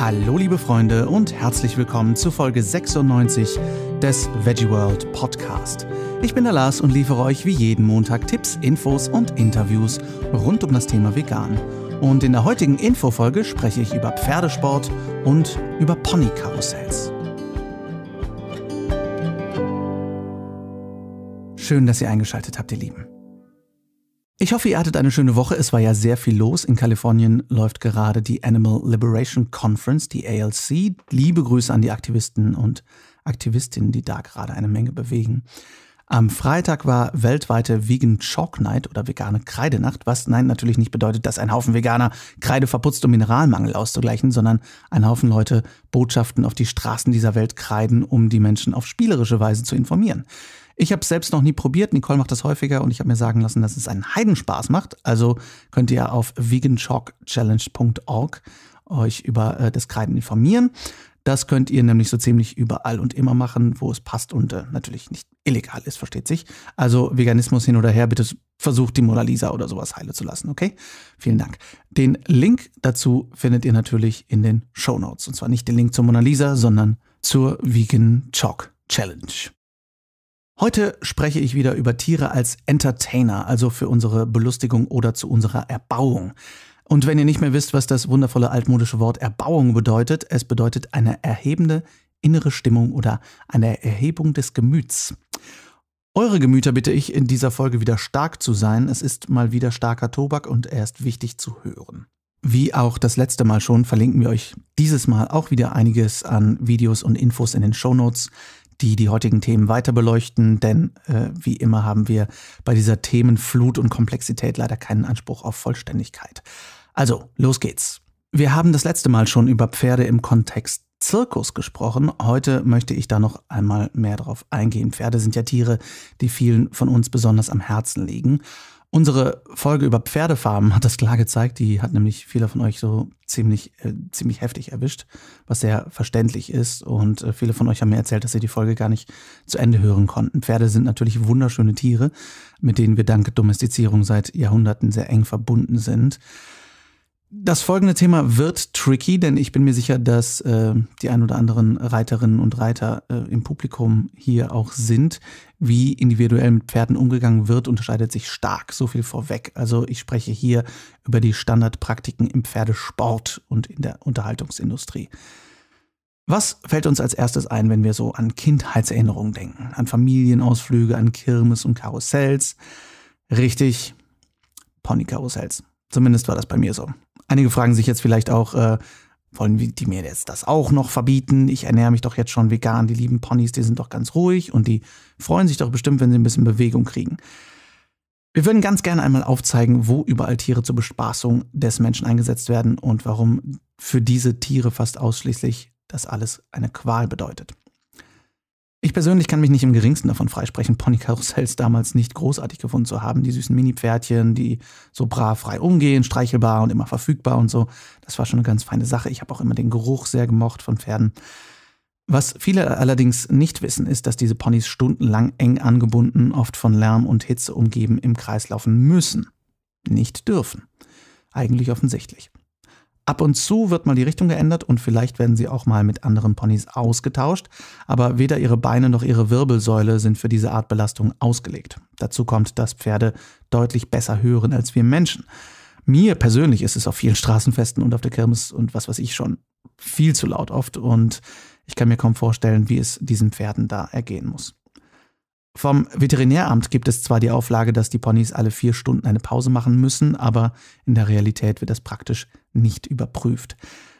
Hallo liebe Freunde und herzlich willkommen zu Folge 96 des Veggie World Podcast. Ich bin der Lars und liefere euch wie jeden Montag Tipps, Infos und Interviews rund um das Thema Vegan. Und in der heutigen Infofolge spreche ich über Pferdesport und über Ponykarussells. Schön, dass ihr eingeschaltet habt, ihr Lieben. Ich hoffe, ihr hattet eine schöne Woche. Es war ja sehr viel los. In Kalifornien läuft gerade die Animal Liberation Conference, die ALC. Liebe Grüße an die Aktivisten und Aktivistinnen, die da gerade eine Menge bewegen. Am Freitag war weltweite Vegan Chalk Night oder vegane Kreidenacht, was nein natürlich nicht bedeutet, dass ein Haufen Veganer Kreide verputzt, um Mineralmangel auszugleichen, sondern ein Haufen Leute Botschaften auf die Straßen dieser Welt kreiden, um die Menschen auf spielerische Weise zu informieren. Ich habe es selbst noch nie probiert. Nicole macht das häufiger und ich habe mir sagen lassen, dass es einen Heidenspaß macht. Also könnt ihr auf veganchalkchallenge.org euch über äh, das Kreiden informieren. Das könnt ihr nämlich so ziemlich überall und immer machen, wo es passt und äh, natürlich nicht illegal ist, versteht sich. Also Veganismus hin oder her, bitte versucht die Mona Lisa oder sowas heile zu lassen, okay? Vielen Dank. Den Link dazu findet ihr natürlich in den Show Notes. Und zwar nicht den Link zur Mona Lisa, sondern zur Vegan Chalk Challenge. Heute spreche ich wieder über Tiere als Entertainer, also für unsere Belustigung oder zu unserer Erbauung. Und wenn ihr nicht mehr wisst, was das wundervolle altmodische Wort Erbauung bedeutet, es bedeutet eine erhebende innere Stimmung oder eine Erhebung des Gemüts. Eure Gemüter bitte ich, in dieser Folge wieder stark zu sein. Es ist mal wieder starker Tobak und er ist wichtig zu hören. Wie auch das letzte Mal schon, verlinken wir euch dieses Mal auch wieder einiges an Videos und Infos in den Show Notes die die heutigen Themen weiter beleuchten, denn äh, wie immer haben wir bei dieser Themenflut und Komplexität leider keinen Anspruch auf Vollständigkeit. Also, los geht's. Wir haben das letzte Mal schon über Pferde im Kontext Zirkus gesprochen. Heute möchte ich da noch einmal mehr drauf eingehen. Pferde sind ja Tiere, die vielen von uns besonders am Herzen liegen. Unsere Folge über Pferdefarben hat das klar gezeigt. Die hat nämlich viele von euch so ziemlich, äh, ziemlich heftig erwischt, was sehr verständlich ist. Und äh, viele von euch haben mir erzählt, dass sie die Folge gar nicht zu Ende hören konnten. Pferde sind natürlich wunderschöne Tiere, mit denen wir dank Domestizierung seit Jahrhunderten sehr eng verbunden sind. Das folgende Thema wird tricky, denn ich bin mir sicher, dass äh, die ein oder anderen Reiterinnen und Reiter äh, im Publikum hier auch sind. Wie individuell mit Pferden umgegangen wird, unterscheidet sich stark. So viel vorweg. Also ich spreche hier über die Standardpraktiken im Pferdesport und in der Unterhaltungsindustrie. Was fällt uns als erstes ein, wenn wir so an Kindheitserinnerungen denken? An Familienausflüge, an Kirmes und Karussells? Richtig, Ponykarussells. Zumindest war das bei mir so. Einige fragen sich jetzt vielleicht auch, äh, wollen die mir jetzt das auch noch verbieten? Ich ernähre mich doch jetzt schon vegan. Die lieben Ponys, die sind doch ganz ruhig und die freuen sich doch bestimmt, wenn sie ein bisschen Bewegung kriegen. Wir würden ganz gerne einmal aufzeigen, wo überall Tiere zur Bespaßung des Menschen eingesetzt werden und warum für diese Tiere fast ausschließlich das alles eine Qual bedeutet. Ich persönlich kann mich nicht im geringsten davon freisprechen, Ponykarussells damals nicht großartig gefunden zu haben. Die süßen Mini-Pferdchen, die so brav frei umgehen, streichelbar und immer verfügbar und so. Das war schon eine ganz feine Sache. Ich habe auch immer den Geruch sehr gemocht von Pferden. Was viele allerdings nicht wissen, ist, dass diese Ponys stundenlang eng angebunden, oft von Lärm und Hitze umgeben, im Kreis laufen müssen. Nicht dürfen. Eigentlich offensichtlich. Ab und zu wird mal die Richtung geändert und vielleicht werden sie auch mal mit anderen Ponys ausgetauscht, aber weder ihre Beine noch ihre Wirbelsäule sind für diese Art Belastung ausgelegt. Dazu kommt, dass Pferde deutlich besser hören als wir Menschen. Mir persönlich ist es auf vielen Straßenfesten und auf der Kirmes und was weiß ich schon viel zu laut oft und ich kann mir kaum vorstellen, wie es diesen Pferden da ergehen muss. Vom Veterinäramt gibt es zwar die Auflage, dass die Ponys alle vier Stunden eine Pause machen müssen, aber in der Realität wird das praktisch nicht überprüft.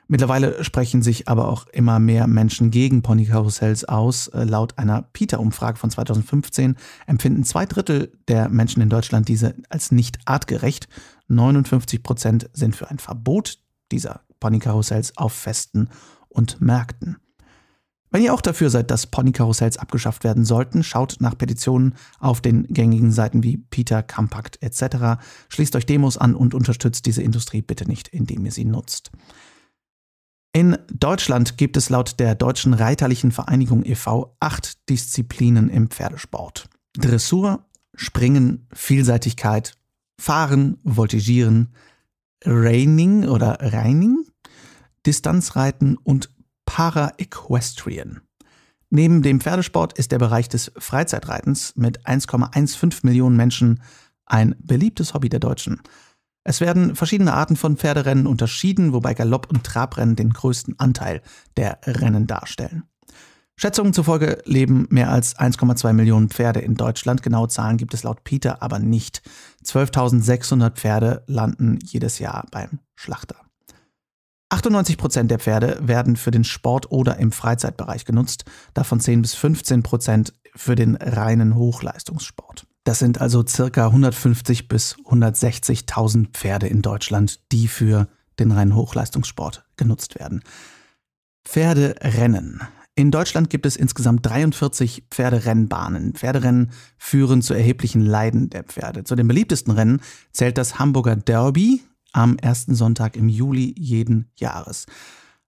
Mittlerweile sprechen sich aber auch immer mehr Menschen gegen Ponykarussells aus. Äh, laut einer PETA-Umfrage von 2015 empfinden zwei Drittel der Menschen in Deutschland diese als nicht artgerecht. 59 Prozent sind für ein Verbot dieser Ponykarussells auf Festen und Märkten. Wenn ihr auch dafür seid, dass Ponykarussells abgeschafft werden sollten, schaut nach Petitionen auf den gängigen Seiten wie Peter, Compact etc., schließt euch Demos an und unterstützt diese Industrie bitte nicht, indem ihr sie nutzt. In Deutschland gibt es laut der Deutschen Reiterlichen Vereinigung e.V. acht Disziplinen im Pferdesport. Dressur, Springen, Vielseitigkeit, Fahren, Voltigieren, Reining oder Reining, Distanzreiten und Para-Equestrian. Neben dem Pferdesport ist der Bereich des Freizeitreitens mit 1,15 Millionen Menschen ein beliebtes Hobby der Deutschen. Es werden verschiedene Arten von Pferderennen unterschieden, wobei Galopp- und Trabrennen den größten Anteil der Rennen darstellen. Schätzungen zufolge leben mehr als 1,2 Millionen Pferde in Deutschland. Genaue Zahlen gibt es laut Peter aber nicht. 12.600 Pferde landen jedes Jahr beim Schlachter. 98 Prozent der Pferde werden für den Sport oder im Freizeitbereich genutzt, davon 10 bis 15 Prozent für den reinen Hochleistungssport. Das sind also circa 150 bis 160.000 Pferde in Deutschland, die für den reinen Hochleistungssport genutzt werden. Pferderennen. In Deutschland gibt es insgesamt 43 Pferderennbahnen. Pferderennen führen zu erheblichen Leiden der Pferde. Zu den beliebtesten Rennen zählt das Hamburger Derby, am ersten Sonntag im Juli jeden Jahres.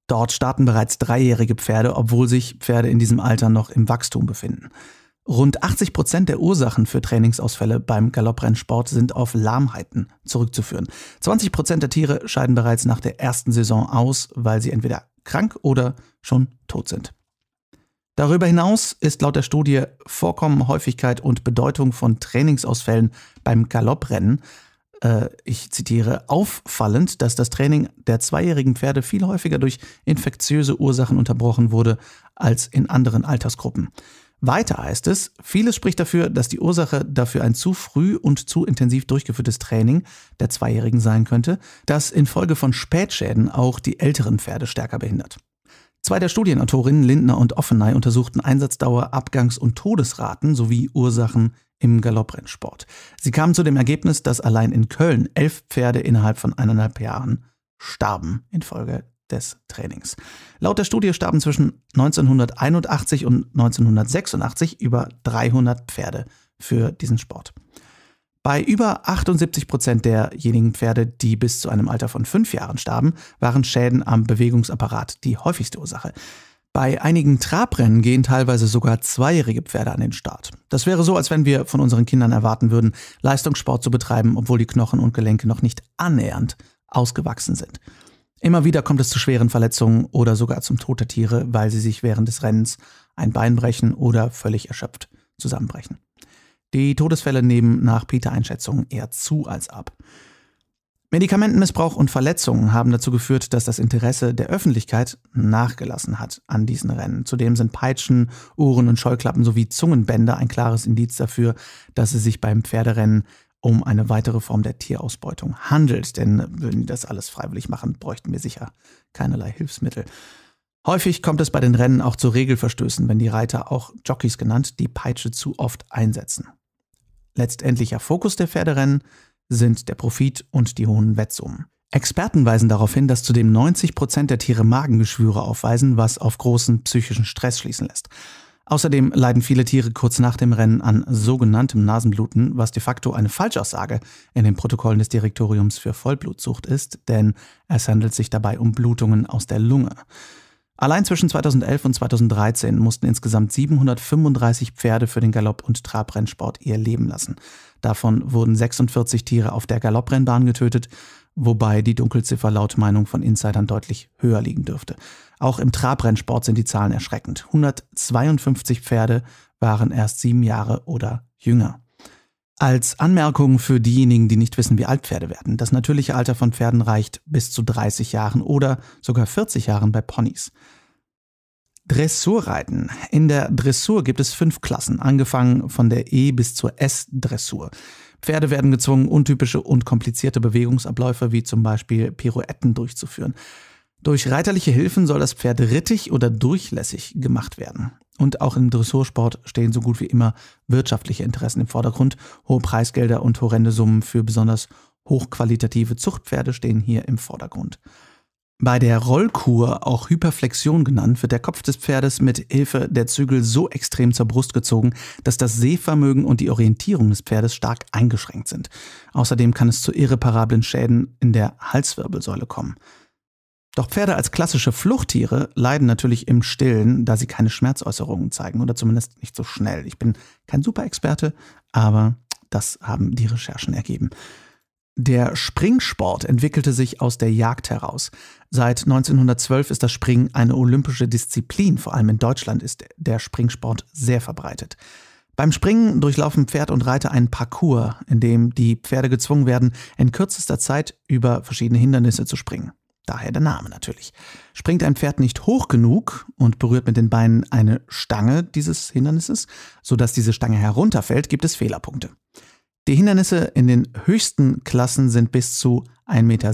Dort starten bereits dreijährige Pferde, obwohl sich Pferde in diesem Alter noch im Wachstum befinden. Rund 80 Prozent der Ursachen für Trainingsausfälle beim Galopprennsport sind auf Lahmheiten zurückzuführen. 20 Prozent der Tiere scheiden bereits nach der ersten Saison aus, weil sie entweder krank oder schon tot sind. Darüber hinaus ist laut der Studie Vorkommen, Häufigkeit und Bedeutung von Trainingsausfällen beim Galopprennen äh, ich zitiere, auffallend, dass das Training der zweijährigen Pferde viel häufiger durch infektiöse Ursachen unterbrochen wurde als in anderen Altersgruppen. Weiter heißt es, vieles spricht dafür, dass die Ursache dafür ein zu früh und zu intensiv durchgeführtes Training der Zweijährigen sein könnte, das infolge von Spätschäden auch die älteren Pferde stärker behindert. Zwei der Studienautorinnen Lindner und Offenay untersuchten Einsatzdauer, Abgangs- und Todesraten sowie Ursachen im Galopprennsport. Sie kamen zu dem Ergebnis, dass allein in Köln elf Pferde innerhalb von eineinhalb Jahren starben infolge des Trainings. Laut der Studie starben zwischen 1981 und 1986 über 300 Pferde für diesen Sport. Bei über 78 Prozent derjenigen Pferde, die bis zu einem Alter von fünf Jahren starben, waren Schäden am Bewegungsapparat die häufigste Ursache. Bei einigen Trabrennen gehen teilweise sogar zweijährige Pferde an den Start. Das wäre so, als wenn wir von unseren Kindern erwarten würden, Leistungssport zu betreiben, obwohl die Knochen und Gelenke noch nicht annähernd ausgewachsen sind. Immer wieder kommt es zu schweren Verletzungen oder sogar zum Tod der Tiere, weil sie sich während des Rennens ein Bein brechen oder völlig erschöpft zusammenbrechen. Die Todesfälle nehmen nach Peter-Einschätzung eher zu als ab. Medikamentenmissbrauch und Verletzungen haben dazu geführt, dass das Interesse der Öffentlichkeit nachgelassen hat an diesen Rennen. Zudem sind Peitschen, Uhren und Scheuklappen sowie Zungenbänder ein klares Indiz dafür, dass es sich beim Pferderennen um eine weitere Form der Tierausbeutung handelt. Denn äh, würden die das alles freiwillig machen, bräuchten wir sicher keinerlei Hilfsmittel. Häufig kommt es bei den Rennen auch zu Regelverstößen, wenn die Reiter, auch Jockeys genannt, die Peitsche zu oft einsetzen. Letztendlicher Fokus der Pferderennen sind der Profit und die hohen Wettsummen. Experten weisen darauf hin, dass zudem 90 Prozent der Tiere Magengeschwüre aufweisen, was auf großen psychischen Stress schließen lässt. Außerdem leiden viele Tiere kurz nach dem Rennen an sogenanntem Nasenbluten, was de facto eine Falschaussage in den Protokollen des Direktoriums für Vollblutzucht ist, denn es handelt sich dabei um Blutungen aus der Lunge. Allein zwischen 2011 und 2013 mussten insgesamt 735 Pferde für den Galopp- und Trabrennsport ihr Leben lassen. Davon wurden 46 Tiere auf der Galopprennbahn getötet, wobei die Dunkelziffer laut Meinung von Insidern deutlich höher liegen dürfte. Auch im Trabrennsport sind die Zahlen erschreckend. 152 Pferde waren erst sieben Jahre oder jünger. Als Anmerkung für diejenigen, die nicht wissen, wie alt Pferde werden. Das natürliche Alter von Pferden reicht bis zu 30 Jahren oder sogar 40 Jahren bei Ponys. Dressurreiten. In der Dressur gibt es fünf Klassen, angefangen von der E- bis zur S-Dressur. Pferde werden gezwungen, untypische und komplizierte Bewegungsabläufe wie zum Beispiel Pirouetten durchzuführen. Durch reiterliche Hilfen soll das Pferd rittig oder durchlässig gemacht werden. Und auch im Dressursport stehen so gut wie immer wirtschaftliche Interessen im Vordergrund. Hohe Preisgelder und horrende Summen für besonders hochqualitative Zuchtpferde stehen hier im Vordergrund. Bei der Rollkur, auch Hyperflexion genannt, wird der Kopf des Pferdes mit Hilfe der Zügel so extrem zur Brust gezogen, dass das Sehvermögen und die Orientierung des Pferdes stark eingeschränkt sind. Außerdem kann es zu irreparablen Schäden in der Halswirbelsäule kommen. Doch Pferde als klassische Fluchttiere leiden natürlich im Stillen, da sie keine Schmerzäußerungen zeigen oder zumindest nicht so schnell. Ich bin kein Superexperte, aber das haben die Recherchen ergeben. Der Springsport entwickelte sich aus der Jagd heraus. Seit 1912 ist das Springen eine olympische Disziplin. Vor allem in Deutschland ist der Springsport sehr verbreitet. Beim Springen durchlaufen Pferd und Reiter einen Parcours, in dem die Pferde gezwungen werden, in kürzester Zeit über verschiedene Hindernisse zu springen. Daher der Name natürlich. Springt ein Pferd nicht hoch genug und berührt mit den Beinen eine Stange dieses Hindernisses, sodass diese Stange herunterfällt, gibt es Fehlerpunkte. Die Hindernisse in den höchsten Klassen sind bis zu 1,60 Meter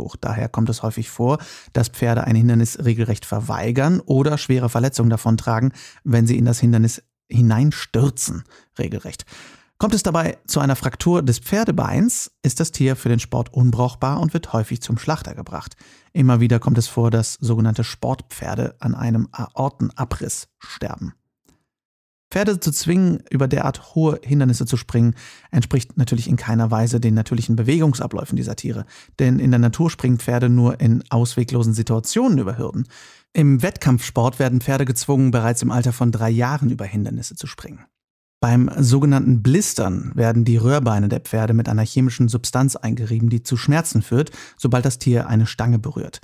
hoch. Daher kommt es häufig vor, dass Pferde ein Hindernis regelrecht verweigern oder schwere Verletzungen davontragen, wenn sie in das Hindernis hineinstürzen, regelrecht. Kommt es dabei zu einer Fraktur des Pferdebeins, ist das Tier für den Sport unbrauchbar und wird häufig zum Schlachter gebracht. Immer wieder kommt es vor, dass sogenannte Sportpferde an einem Aortenabriss sterben. Pferde zu zwingen, über derart hohe Hindernisse zu springen, entspricht natürlich in keiner Weise den natürlichen Bewegungsabläufen dieser Tiere. Denn in der Natur springen Pferde nur in ausweglosen Situationen über Hürden. Im Wettkampfsport werden Pferde gezwungen, bereits im Alter von drei Jahren über Hindernisse zu springen. Beim sogenannten Blistern werden die Röhrbeine der Pferde mit einer chemischen Substanz eingerieben, die zu Schmerzen führt, sobald das Tier eine Stange berührt.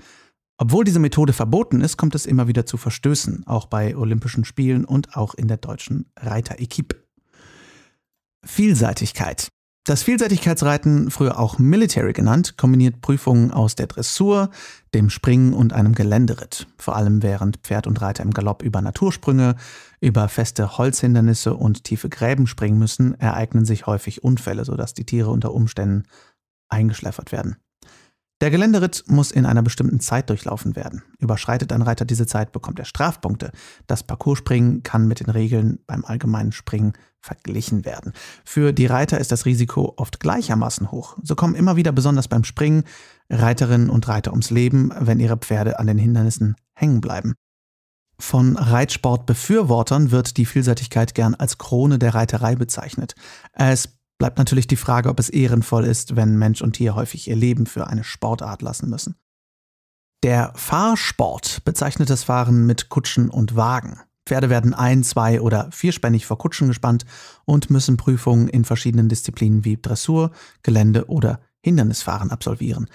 Obwohl diese Methode verboten ist, kommt es immer wieder zu Verstößen, auch bei Olympischen Spielen und auch in der deutschen Reiterequipe. Vielseitigkeit. Das Vielseitigkeitsreiten, früher auch Military genannt, kombiniert Prüfungen aus der Dressur, dem Springen und einem Geländeritt. Vor allem während Pferd und Reiter im Galopp über Natursprünge, über feste Holzhindernisse und tiefe Gräben springen müssen, ereignen sich häufig Unfälle, sodass die Tiere unter Umständen eingeschläfert werden. Der Geländeritt muss in einer bestimmten Zeit durchlaufen werden. Überschreitet ein Reiter diese Zeit, bekommt er Strafpunkte. Das Parcourspringen kann mit den Regeln beim allgemeinen Springen verglichen werden. Für die Reiter ist das Risiko oft gleichermaßen hoch. So kommen immer wieder besonders beim Springen Reiterinnen und Reiter ums Leben, wenn ihre Pferde an den Hindernissen hängen bleiben. Von Reitsportbefürwortern wird die Vielseitigkeit gern als Krone der Reiterei bezeichnet. Es Bleibt natürlich die Frage, ob es ehrenvoll ist, wenn Mensch und Tier häufig ihr Leben für eine Sportart lassen müssen. Der Fahrsport bezeichnet das Fahren mit Kutschen und Wagen. Pferde werden ein-, zwei- oder vierspännig vor Kutschen gespannt und müssen Prüfungen in verschiedenen Disziplinen wie Dressur, Gelände oder Hindernisfahren absolvieren.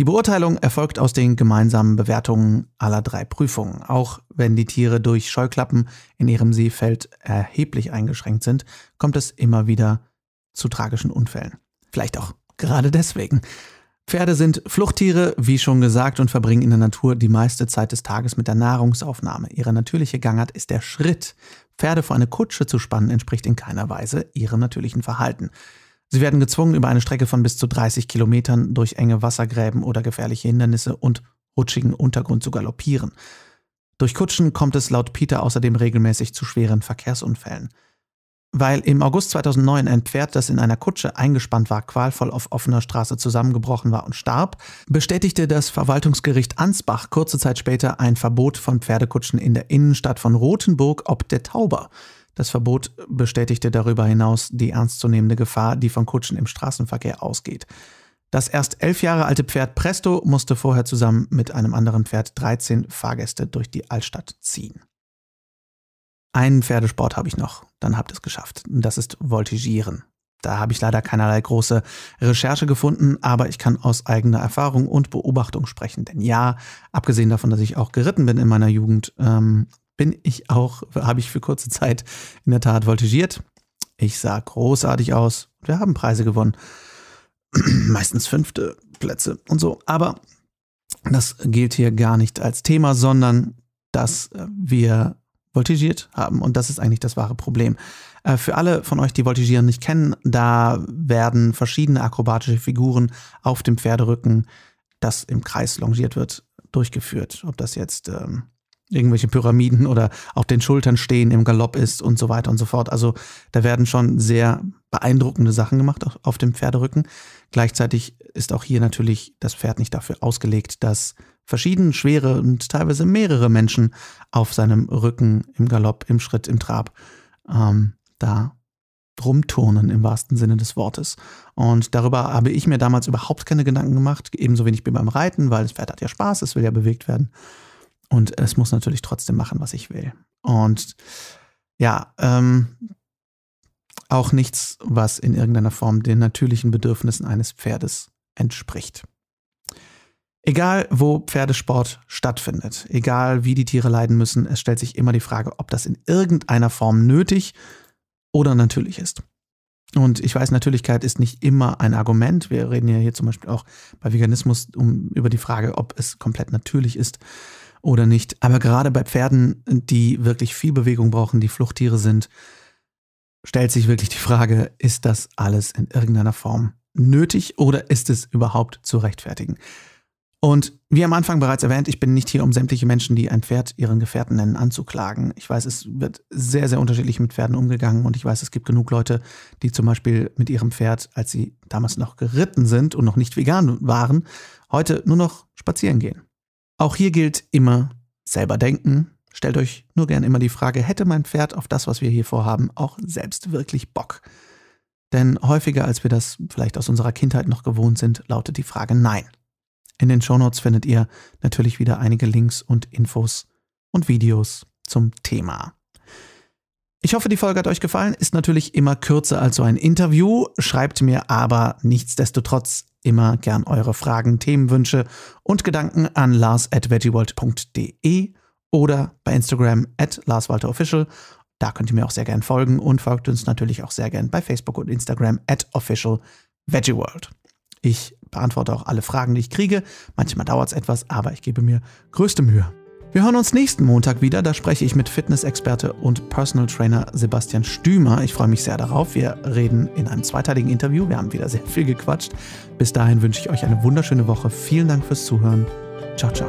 Die Beurteilung erfolgt aus den gemeinsamen Bewertungen aller drei Prüfungen, auch wenn die Tiere durch Scheuklappen in ihrem Seefeld erheblich eingeschränkt sind, kommt es immer wieder zu zu tragischen Unfällen. Vielleicht auch gerade deswegen. Pferde sind Fluchttiere, wie schon gesagt, und verbringen in der Natur die meiste Zeit des Tages mit der Nahrungsaufnahme. Ihre natürliche Gangart ist der Schritt. Pferde vor eine Kutsche zu spannen entspricht in keiner Weise ihrem natürlichen Verhalten. Sie werden gezwungen, über eine Strecke von bis zu 30 Kilometern durch enge Wassergräben oder gefährliche Hindernisse und rutschigen Untergrund zu galoppieren. Durch Kutschen kommt es laut Peter außerdem regelmäßig zu schweren Verkehrsunfällen weil im August 2009 ein Pferd, das in einer Kutsche eingespannt war, qualvoll auf offener Straße zusammengebrochen war und starb, bestätigte das Verwaltungsgericht Ansbach kurze Zeit später ein Verbot von Pferdekutschen in der Innenstadt von Rothenburg ob der Tauber. Das Verbot bestätigte darüber hinaus die ernstzunehmende Gefahr, die von Kutschen im Straßenverkehr ausgeht. Das erst elf Jahre alte Pferd Presto musste vorher zusammen mit einem anderen Pferd 13 Fahrgäste durch die Altstadt ziehen. Einen Pferdesport habe ich noch, dann habt ihr es geschafft. Und das ist Voltigieren. Da habe ich leider keinerlei große Recherche gefunden, aber ich kann aus eigener Erfahrung und Beobachtung sprechen. Denn ja, abgesehen davon, dass ich auch geritten bin in meiner Jugend, ähm, bin ich auch, habe ich für kurze Zeit in der Tat voltigiert. Ich sah großartig aus. Wir haben Preise gewonnen. Meistens fünfte Plätze und so. Aber das gilt hier gar nicht als Thema, sondern dass wir voltigiert haben. Und das ist eigentlich das wahre Problem. Äh, für alle von euch, die Voltigieren nicht kennen, da werden verschiedene akrobatische Figuren auf dem Pferderücken, das im Kreis longiert wird, durchgeführt. Ob das jetzt ähm, irgendwelche Pyramiden oder auf den Schultern stehen im Galopp ist und so weiter und so fort. Also da werden schon sehr beeindruckende Sachen gemacht auf dem Pferderücken. Gleichzeitig ist auch hier natürlich das Pferd nicht dafür ausgelegt, dass verschieden schwere und teilweise mehrere Menschen auf seinem Rücken im Galopp, im Schritt, im Trab ähm, da rumturnen im wahrsten Sinne des Wortes. Und darüber habe ich mir damals überhaupt keine Gedanken gemacht, ebenso wenig wie beim Reiten, weil das Pferd hat ja Spaß, es will ja bewegt werden. Und es muss natürlich trotzdem machen, was ich will. Und ja, ähm, auch nichts, was in irgendeiner Form den natürlichen Bedürfnissen eines Pferdes entspricht. Egal, wo Pferdesport stattfindet, egal wie die Tiere leiden müssen, es stellt sich immer die Frage, ob das in irgendeiner Form nötig oder natürlich ist. Und ich weiß, Natürlichkeit ist nicht immer ein Argument. Wir reden ja hier zum Beispiel auch bei Veganismus um, über die Frage, ob es komplett natürlich ist oder nicht. Aber gerade bei Pferden, die wirklich viel Bewegung brauchen, die Fluchttiere sind, stellt sich wirklich die Frage, ist das alles in irgendeiner Form nötig oder ist es überhaupt zu rechtfertigen? Und wie am Anfang bereits erwähnt, ich bin nicht hier, um sämtliche Menschen, die ein Pferd ihren Gefährten nennen, anzuklagen. Ich weiß, es wird sehr, sehr unterschiedlich mit Pferden umgegangen und ich weiß, es gibt genug Leute, die zum Beispiel mit ihrem Pferd, als sie damals noch geritten sind und noch nicht vegan waren, heute nur noch spazieren gehen. Auch hier gilt immer selber denken. Stellt euch nur gern immer die Frage, hätte mein Pferd auf das, was wir hier vorhaben, auch selbst wirklich Bock? Denn häufiger, als wir das vielleicht aus unserer Kindheit noch gewohnt sind, lautet die Frage Nein. In den Shownotes findet ihr natürlich wieder einige Links und Infos und Videos zum Thema. Ich hoffe, die Folge hat euch gefallen. Ist natürlich immer kürzer als so ein Interview, schreibt mir aber nichtsdestotrotz immer gern eure Fragen, Themenwünsche und Gedanken an lars.veggieworld.de oder bei Instagram at larswalterofficial da könnt ihr mir auch sehr gern folgen und folgt uns natürlich auch sehr gern bei Facebook und Instagram at official VeggieWorld. Ich beantworte auch alle Fragen, die ich kriege. Manchmal dauert es etwas, aber ich gebe mir größte Mühe. Wir hören uns nächsten Montag wieder. Da spreche ich mit Fitnessexperte und Personal Trainer Sebastian Stümer. Ich freue mich sehr darauf. Wir reden in einem zweiteiligen Interview. Wir haben wieder sehr viel gequatscht. Bis dahin wünsche ich euch eine wunderschöne Woche. Vielen Dank fürs Zuhören. Ciao, ciao.